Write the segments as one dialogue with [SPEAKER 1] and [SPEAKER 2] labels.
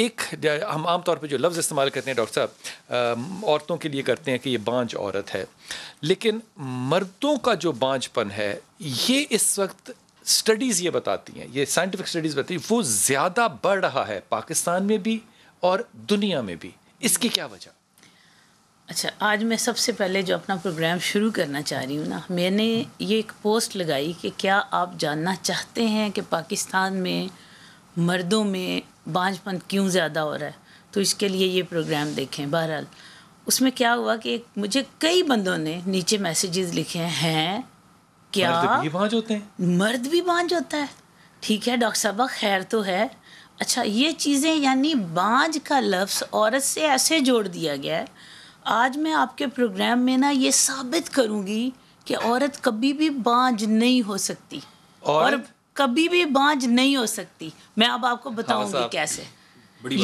[SPEAKER 1] एक हम आमतौर पर जो लफ्ज़ इस्तेमाल करते हैं डॉक्टर साहब औरतों के लिए करते हैं कि ये बांझ औरत है लेकिन मर्दों का जो बांझपन है ये इस वक्त स्टडीज़ ये बताती हैं ये साइंटिफिक स्टडीज़ बताती हैं वो ज़्यादा बढ़ रहा है पाकिस्तान में भी और दुनिया में भी इसकी क्या वजह अच्छा आज
[SPEAKER 2] मैं सबसे पहले जो अपना प्रोग्राम शुरू करना चाह रही हूँ ना मैंने ये एक पोस्ट लगाई कि क्या आप जानना चाहते हैं कि पाकिस्तान में मर्दों में बांझपन क्यों ज़्यादा हो रहा है तो इसके लिए ये प्रोग्राम देखें बहरहाल उसमें क्या हुआ कि मुझे कई बंदों ने नीचे मैसेजेस लिखे हैं
[SPEAKER 1] क्या मर्द भी बांझ होते
[SPEAKER 2] हैं मर्द भी बांझ होता है ठीक है डॉक्टर साहब खैर तो है अच्छा ये चीज़ें यानी बांझ का लफ्स औरत से ऐसे जोड़ दिया गया है आज मैं आपके प्रोग्राम में ना ये साबित करूंगी कि औरत कभी भी बांझ नहीं हो सकती और, और कभी भी बांझ नहीं हो सकती मैं अब आपको हाँ, बताऊंगी हाँ कैसे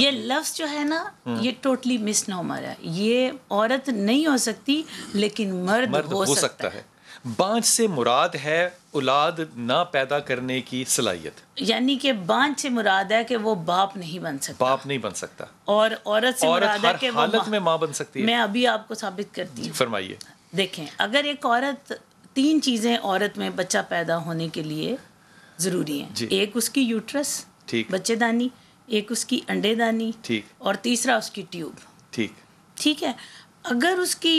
[SPEAKER 2] ये लफ्ज जो है ना हाँ। ये टोटली मिस नोमर है ये औरत नहीं हो सकती लेकिन मर्द, मर्द हो, हो सकता,
[SPEAKER 1] सकता है, है। बांझ से मुराद है औलाद ना पैदा करने की सलाहियत
[SPEAKER 2] यानी कि बांझ से मुराद है कि वो बाप नहीं बन
[SPEAKER 1] सकता बाप नहीं बन सकता
[SPEAKER 2] और औरत से औरत मुराद है कि हालत
[SPEAKER 1] में माँ बन सकती है मैं
[SPEAKER 2] अभी आपको साबित
[SPEAKER 1] करती हूँ फरमाइए
[SPEAKER 2] देखें अगर एक औरत तीन चीज़ें औरत में बच्चा पैदा होने के लिए ज़रूरी है एक उसकी यूट्रस ठीक बच्चेदानी एक उसकी अंडेदानी ठीक और तीसरा उसकी ट्यूब ठीक ठीक है अगर उसकी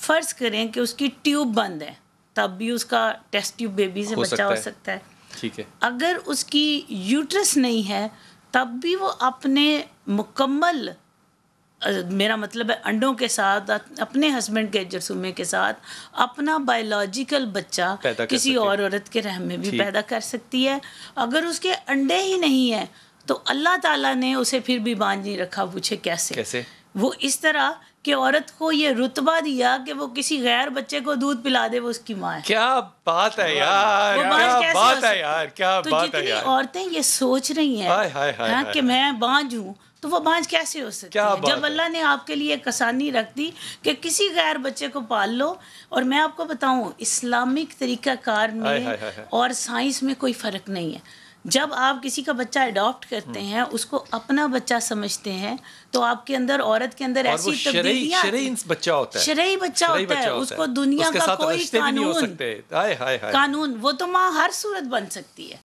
[SPEAKER 2] फ़र्ज़ करें कि उसकी ट्यूब बंद है तब भी उसका टेस्ट ट्यूब बेबी से बच्चा हो सकता है ठीक है अगर उसकी यूट्रस नहीं है तब भी वो अपने मुकम्मल मेरा मतलब है अंडों के साथ अपने हस्बैंड के जरसूमे के साथ अपना बायोलॉजिकल बच्चा किसी और औरत के रहम में भी पैदा कर सकती है अगर उसके अंडे ही नहीं है तो अल्लाह ताला ने उसे फिर भी बांध नहीं रखा पूछे कैसे कैसे वो इस तरह कि औरत को ये रुतबा दिया कि वो किसी गैर बच्चे को दूध पिला दे वो उसकी माँ क्या
[SPEAKER 1] बात है यार, यार क्या बात है यार क्या तो बात है यार
[SPEAKER 2] औरतें ये सोच रही हैं कि मैं बांझू तो वो बांझ कैसे हो सकती है जब अल्लाह ने आपके लिए कसानी रख दी कि किसी गैर बच्चे को पाल लो और मैं आपको बताऊं इस्लामिक तरीक़ाकार में आए, आए, आए, और साइंस में कोई फ़र्क नहीं है जब आप किसी का बच्चा अडॉप्ट करते हम्म। हैं उसको अपना बच्चा समझते हैं तो आपके अंदर औरत के अंदर ऐसी तब्दीलियां
[SPEAKER 1] बच्चा होता है शरई बच्चा होता है उसको दुनिया का कोई कानून
[SPEAKER 2] कानून वो तो माँ हर सूरत बन सकती है